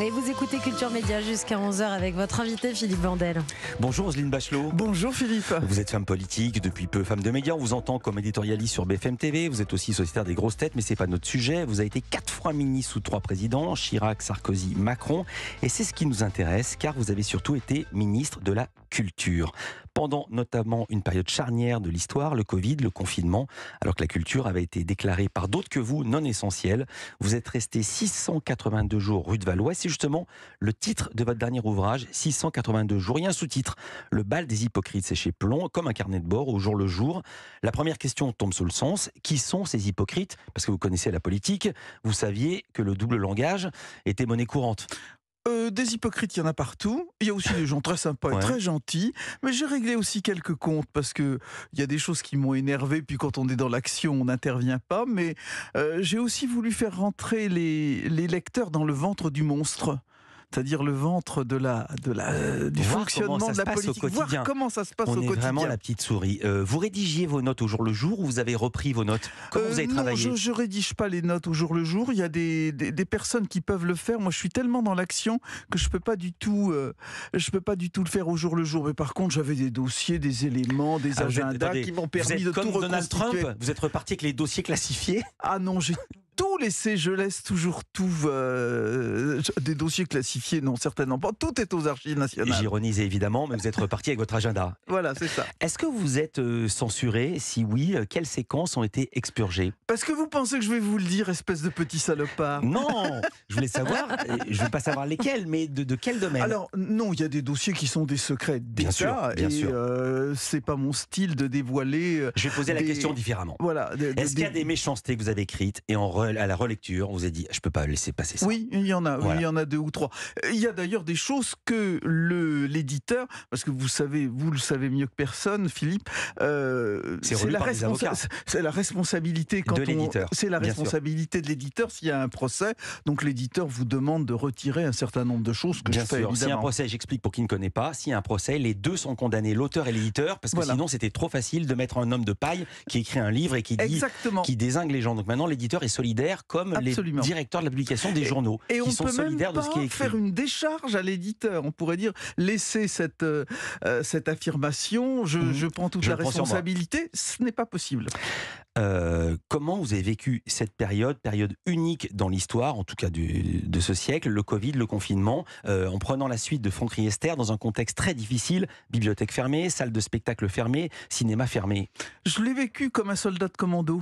Et vous écoutez Culture Média jusqu'à 11h avec votre invité Philippe Vandel. Bonjour Roselyne Bachelot. Bonjour Philippe. Vous êtes femme politique, depuis peu femme de médias. On vous entend comme éditorialiste sur BFM TV. Vous êtes aussi sociétaire des grosses têtes, mais ce n'est pas notre sujet. Vous avez été quatre fois ministre sous trois présidents, Chirac, Sarkozy, Macron. Et c'est ce qui nous intéresse, car vous avez surtout été ministre de la culture. Pendant notamment une période charnière de l'histoire, le Covid, le confinement, alors que la culture avait été déclarée par d'autres que vous non essentielle, vous êtes resté 682 jours rue de Valois. C'est justement le titre de votre dernier ouvrage, 682 jours. Il y a un sous-titre, Le bal des hypocrites, c'est chez Plomb, comme un carnet de bord au jour le jour. La première question tombe sous le sens. Qui sont ces hypocrites Parce que vous connaissez la politique, vous saviez que le double langage était monnaie courante. Euh, des hypocrites, il y en a partout. Il y a aussi des gens très sympas et très gentils. Mais j'ai réglé aussi quelques comptes parce qu'il y a des choses qui m'ont énervé. Puis quand on est dans l'action, on n'intervient pas. Mais euh, j'ai aussi voulu faire rentrer les lecteurs dans le ventre du monstre c'est-à-dire le ventre de la, de la, euh, du fonctionnement de la politique, voir comment ça se passe On au est vraiment la petite souris. Euh, vous rédigiez vos notes au jour le jour ou vous avez repris vos notes Comment euh, vous avez non, je, ne rédige pas les notes au jour le jour. Il y a des, des, personnes qui peuvent le faire. Moi, je suis tellement dans l'action que je peux pas du tout, je peux pas du tout le faire au jour le jour. Mais par contre, j'avais des dossiers, des éléments, des ah, agendas qui m'ont permis de tout comme Donald Trump, vous êtes reparti avec les dossiers classifiés. Ah non, j'ai tout laisser, je laisse toujours tout. Euh, des dossiers classifiés, non, certainement pas. Tout est aux archives nationales. J'ironise évidemment, mais vous êtes reparti avec votre agenda. Voilà, c'est ça. Est-ce que vous êtes euh, censuré Si oui, euh, quelles séquences ont été expurgées Parce que vous pensez que je vais vous le dire, espèce de petit salopard. Non, je voulais savoir, je veux pas savoir lesquelles, mais de, quel domaine Alors, non, il y a des dossiers qui sont des secrets Bien sûr, bien et c'est pas mon style de dévoiler. Je vais poser la question différemment. Voilà. Est-ce qu'il y a des méchancetés que vous avez écrites et en à la relecture, on vous a dit, je peux pas laisser passer ça. Oui, il y en a, il y en a deux ou trois. Euh, il y a d'ailleurs des choses que le l'éditeur, parce que vous savez, vous le savez mieux que personne, Philippe, euh, c'est la, la, responsabilité quand de l'éditeur. C'est la responsabilité de l'éditeur s'il y a un procès. Donc l'éditeur vous demande de retirer un certain nombre de choses que bien je fais. y a un procès, j'explique pour qui ne connaît pas. Si y a un procès, les deux sont condamnés, l'auteur et l'éditeur, parce que sinon c'était trop facile de mettre un homme de paille qui écrit un livre et qui dit, qui désingue les gens. Donc maintenant l'éditeur est solidaire comme les directeurs de la publication des journaux. Et, on sont peut même pas de ce qui est faire une décharge à l'éditeur. On pourrait dire laisser cette, euh, euh, cette affirmation, je, mhm. prends toute la responsabilité. Ce n'est pas possible. Euh, comment vous avez vécu cette période, période unique dans l'histoire, en tout cas de ce siècle, le Covid, le confinement, en prenant la suite de Franck Riester dans un contexte très difficile, bibliothèque fermée, salle de spectacle fermée, cinéma fermé Je l'ai vécu comme un soldat de commando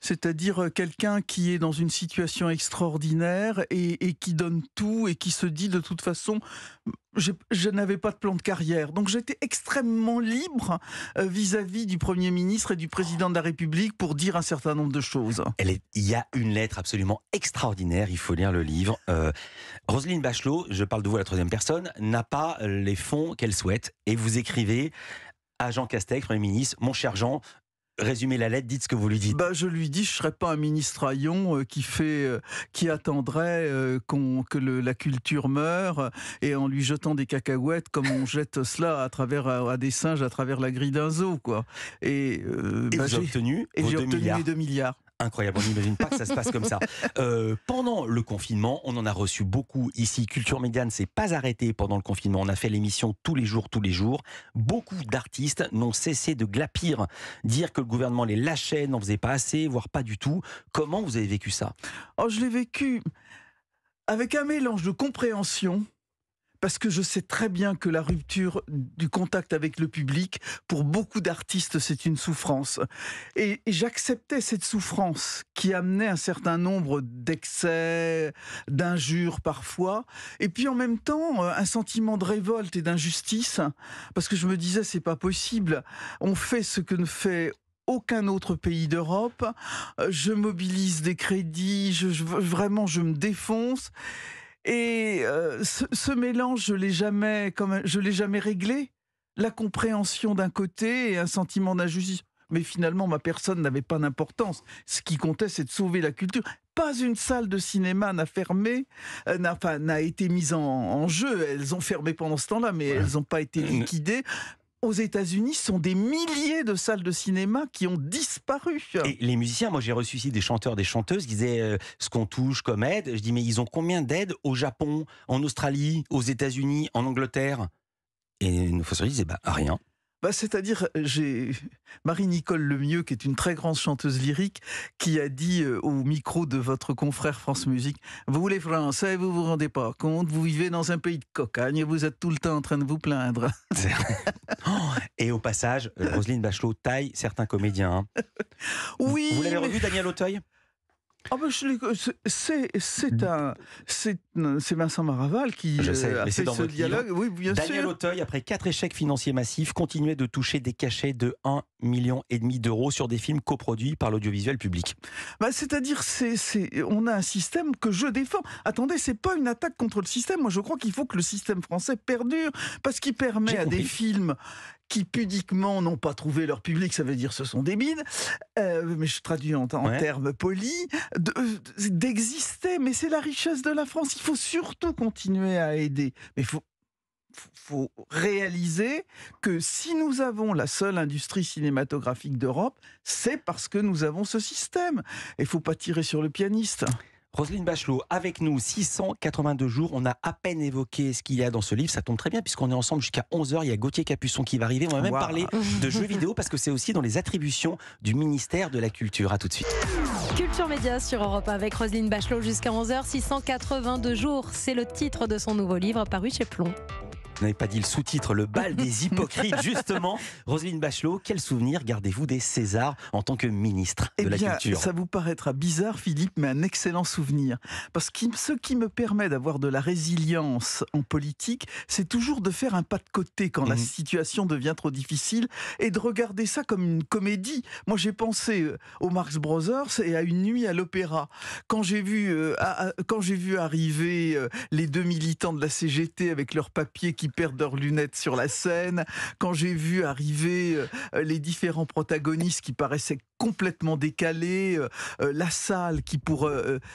c'est-à-dire euh, quelqu'un qui est dans une situation extraordinaire et, qui donne tout et qui se dit de toute façon, je, n'avais pas de plan de carrière. Donc j'étais extrêmement libre euh, vis-à-vis du Premier ministre et du Président de la République pour dire un certain nombre de choses. il y a une lettre absolument extraordinaire, il faut lire le livre. Euh, Roselyne Bachelot, je parle de vous à la troisième personne, n'a pas les fonds qu'elle souhaite et vous écrivez à Jean Castex, Premier ministre, mon cher Jean, résumez la lettre, dites ce que vous lui dites. Bah, je lui dis, je ne serais pas un ministre haillon euh, qui, fait, euh, qui attendrait euh, que la culture meure et en lui jetant des cacahuètes comme on jette cela à travers à, des singes à travers la grille d'un zoo. Quoi. Et, bah, j'ai obtenu, et j'ai les 2 milliards incroyable. On n'imagine pas que ça se passe comme ça. Euh, pendant le confinement, on en a reçu beaucoup ici. Culture Média ne s'est pas arrêtée pendant le confinement. On a fait l'émission tous les jours, tous les jours. Beaucoup d'artistes n'ont cessé de glapir, dire que le gouvernement les lâchait, n'en faisait pas assez, voire pas du tout. Comment vous avez vécu ça Oh, je l'ai vécu avec un mélange de compréhension parce que je sais très bien que la rupture du contact avec le public, pour beaucoup d'artistes, c'est une souffrance. Et, j'acceptais cette souffrance qui amenait un certain nombre d'excès, d'injures parfois, et puis en même temps euh, un sentiment de révolte et d'injustice, parce que je me disais c'est pas possible, on fait ce que ne fait aucun autre pays d'Europe. Euh, je mobilise des crédits, vraiment je me défonce. Et euh, ce, mélange, je l'ai jamais, comme, je l'ai jamais réglé. La compréhension d'un côté et un sentiment d'injustice. Mais finalement, ma personne n'avait pas d'importance. Ce qui comptait, c'est de sauver la culture. Pas une salle de cinéma n'a fermé, euh, n'a, enfin, été mise en, jeu. Elles ont fermé pendant ce temps-là, mais elles n'ont pas été liquidées aux États-Unis, sont des milliers de salles de cinéma qui ont disparu. Et les musiciens, moi j'ai reçu ici des chanteurs, des chanteuses qui disaient euh, ce qu'on touche comme aide. Je dis mais ils ont combien d'aide au Japon, en Australie, aux États-Unis, en Angleterre Et nous nos se disaient « bah rien. Bah, c'est-à-dire, euh, j'ai Marie-Nicole Lemieux, qui est une très grande chanteuse lyrique, qui a dit euh, au micro de votre confrère France Musique Vous les Français, vous vous rendez pas compte, vous vivez dans un pays de cocagne et vous êtes tout le temps en train de vous plaindre. et au passage, Roselyne Bachelot taille certains comédiens. Hein. Oui. Vous, vous l'avez revu, Daniel Auteuil ah, euh, c'est mm. un, euh, c'est Vincent Maraval qui euh, fait ce dialogue. Daniel Auteuil, après quatre échecs financiers massifs, continuait de toucher des cachets de 1,5 million et demi d'euros sur des films coproduits par l'audiovisuel public. Bah, c'est-à-dire, c'est, on a un système que je défends. Attendez, c'est pas une attaque contre le système. Moi, je crois qu'il faut que le système français perdure parce qu'il permet à des films qui pudiquement n'ont pas trouvé leur public, ça veut dire ce sont des mines, euh, mais je traduis en, termes polis, euh, d'exister. mais c'est la richesse de la France. Il faut surtout continuer à aider. Mais il faut, faut réaliser que si nous avons la seule industrie cinématographique d'Europe, c'est parce que nous avons ce système. Il ne faut pas tirer sur le pianiste. Roselyne Bachelot, avec nous, 682 jours. On a à peine évoqué ce qu'il y a dans ce livre. Ça tombe très bien puisqu'on est ensemble jusqu'à 11h. Il y a Gauthier Capuçon qui va arriver. On va même parler de jeux vidéo parce que c'est aussi dans les attributions du ministère de la Culture. À tout de suite. Culture Média sur Europe avec Roselyne Bachelot jusqu'à 11h. 682 jours, c'est le titre de son nouveau livre paru chez Plomb. Vous n'avez pas dit le sous-titre, le bal des hypocrites, justement. Roselyne Bachelot, quel souvenir gardez-vous des Césars en tant que ministre de eh bien, la Culture Ça vous paraîtra bizarre, Philippe, mais un excellent souvenir. Parce que ce qui me permet d'avoir de la résilience en politique, c'est toujours de faire un pas de côté quand la mhm. situation devient trop difficile et de regarder ça comme une comédie. Moi, j'ai pensé euh, aux Marx Brothers et à une nuit à l'opéra. Quand j'ai vu, euh, quand j'ai vu arriver euh, les deux militants de la CGT avec leurs papiers qui perdent leurs lunettes sur la scène, quand j'ai vu arriver euh, les différents protagonistes qui paraissaient complètement décalés, euh, euh, la salle qui pour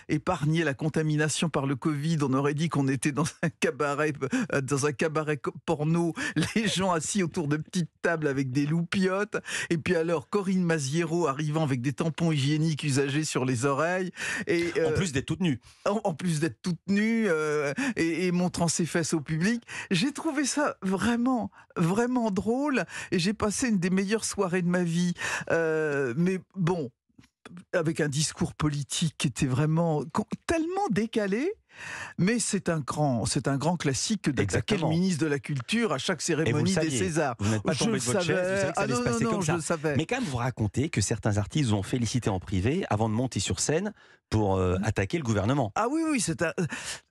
épargner la contamination par le Covid, on aurait dit qu'on était dans un cabaret, dans un cabaret porno, les gens assis autour de petites tables avec des loupiottes et puis alors Corinne Maziero arrivant avec des tampons hygiéniques usagés sur les oreilles. Et, en plus d'être toute nue. En, plus d'être toute nue et, et montrant ses fesses au public. J'ai trouvé ça vraiment, vraiment drôle. Et j'ai passé une des meilleures soirées de ma vie. Euh, mais bon, avec un discours politique qui était vraiment tellement décalé mais c'est un grand, c'est un grand classique d'attaquer Quel ministre de la Culture à chaque cérémonie des Césars. je le savais. Mais quand même, vous racontez que certains artistes ont félicité en privé avant de monter sur scène pour euh, mm. attaquer le gouvernement. Ah oui, oui, c'est un,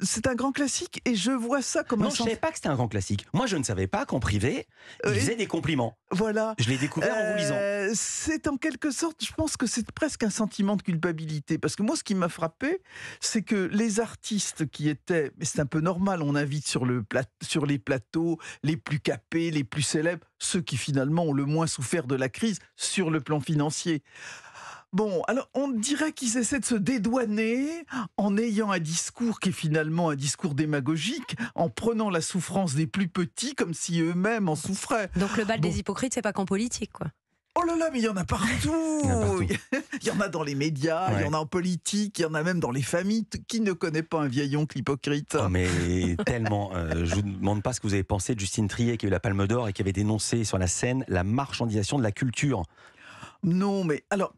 c'est un grand classique et je vois ça comme non, je ne savais pas que c'était un grand classique. Moi, je ne savais pas qu'en privé, ils euh, faisaient des compliments. Voilà. Je l'ai découvert en vous lisant. Euh, c'est en quelque sorte, je pense que c'est presque un sentiment de culpabilité parce que moi, ce qui m'a frappé, c'est que les artistes qui était mais c'est un peu normal, on invite sur, les plateaux les plus capés, les plus célèbres, ceux qui finalement ont le moins souffert de la crise sur le plan financier. Bon, alors on dirait qu'ils essaient de se dédouaner en ayant un discours qui est finalement un discours démagogique, en prenant la souffrance des plus petits comme si eux-mêmes en souffraient. Donc le bal des hypocrites, c'est pas qu'en politique, quoi. Oh là là, mais il y en a partout Il y en a dans les médias, il y en a en politique, il y en a même dans les familles. Qui ne connaît pas un vieil oncle hypocrite oh, Mais tellement. Euh, je vous demande pas ce que vous avez pensé de Justine Trier qui a eu la Palme d'Or et qui avait dénoncé sur la scène la marchandisation de la culture. Non, mais alors,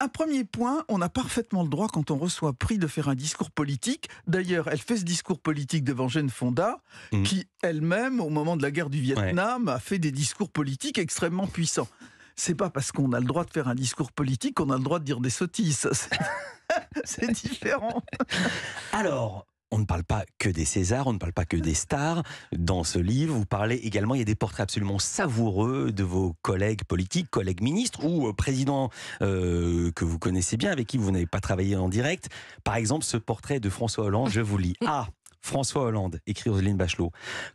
un premier point, on a parfaitement le droit, quand on reçoit prix, de faire un discours politique. D'ailleurs, elle fait ce discours politique devant Jeanne Fonda, mmh. qui elle-même, au moment de la guerre du Vietnam, a fait des discours politiques extrêmement puissants c'est pas parce qu'on a le droit de faire un discours politique qu'on a le droit de dire des sottises. c'est différent. Alors, on ne parle pas que des Césars, on ne parle pas que des stars. Dans ce livre, vous parlez également, il y a des portraits absolument savoureux de vos collègues politiques, collègues ministres ou euh, présidents euh, que vous connaissez bien, avec qui vous n'avez pas travaillé en direct. Par exemple, ce portrait de François Hollande, je vous lis. Ah. François Hollande, écrit Roselyne Bachelot.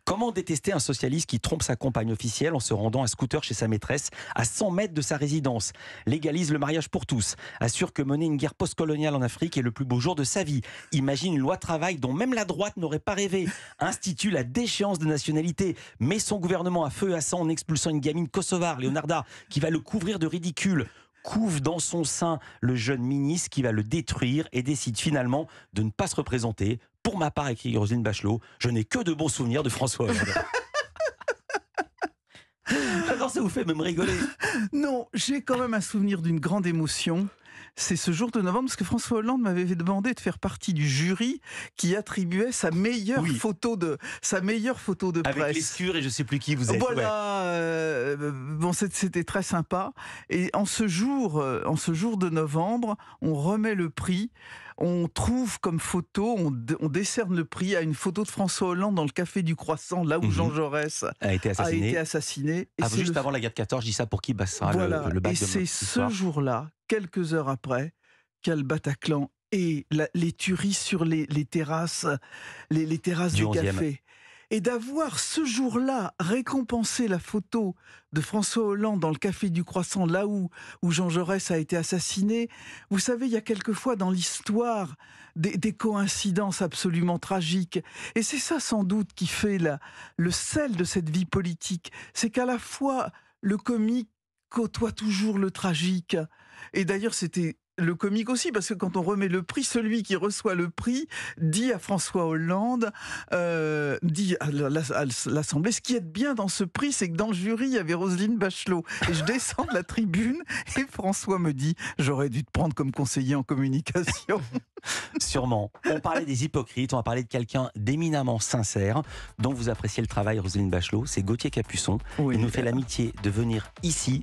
Comment détester un socialiste qui trompe sa compagne officielle en se rendant à scooter chez sa maîtresse à 100 mètres de sa résidence, légalise le mariage pour tous, assure que mener une guerre postcoloniale en Afrique est le plus beau jour de sa vie, imagine une loi travail dont même la droite n'aurait pas rêvé, institue la déchéance de nationalité, met son gouvernement à feu et à sang en expulsant une gamine kosovare, Leonarda, qui va le couvrir de ridicule, couve dans son sein le jeune ministre qui va le détruire et décide finalement de ne pas se représenter pour ma part, écrit Roselyne Bachelot, je n'ai que de bons souvenirs de François Hollande. Alors ça vous fait même rigoler. Non, j'ai quand même un souvenir d'une grande émotion. C'est ce jour de novembre, parce que François Hollande m'avait demandé de faire partie du jury qui attribuait sa meilleure photo de sa meilleure photo de presse. Avec et je sais plus qui vous êtes. Voilà. Euh, bon, c'était très sympa. Et en ce jour, euh, en ce jour de novembre, on remet le prix on trouve comme photo, on, décerne le prix à une photo de François Hollande dans le café du Croissant, là où mhm. Jean Jaurès a été assassiné. Ah, juste avant la guerre de 14, je dis ça pour qui bah, ça, le, Et c'est ce jour-là, quelques heures après, a le Bataclan et les tueries sur les, terrasses, les, terrasses du café et d'avoir ce jour-là récompensé la photo de François Hollande dans le Café du Croissant, là où, Jean Jaurès a été assassiné. Vous savez, il y a quelquefois dans l'histoire des, des, coïncidences absolument tragiques. Et c'est ça sans doute qui fait le sel de cette vie politique. C'est qu'à la fois le comique côtoie toujours le tragique. Et d'ailleurs, c'était le comique aussi, parce que quand on remet le prix, celui qui reçoit le prix dit à François Hollande, euh, dit à l'Assemblée, ce qui est bien dans ce prix, c'est que dans le jury, il y avait Roselyne Bachelot. Et je descends de la tribune et François me dit, j'aurais dû te prendre comme conseiller en communication. Sûrement. On parlait des hypocrites, on a parlé de quelqu'un d'éminemment sincère, dont vous appréciez le travail, Roselyne Bachelot, c'est Gauthier Capuçon. il nous fait l'amitié de venir ici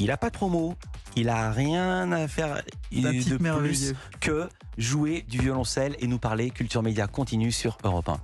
il a pas de promo, il a rien à faire de plus que jouer du violoncelle et nous parler culture média continue sur Europe 1.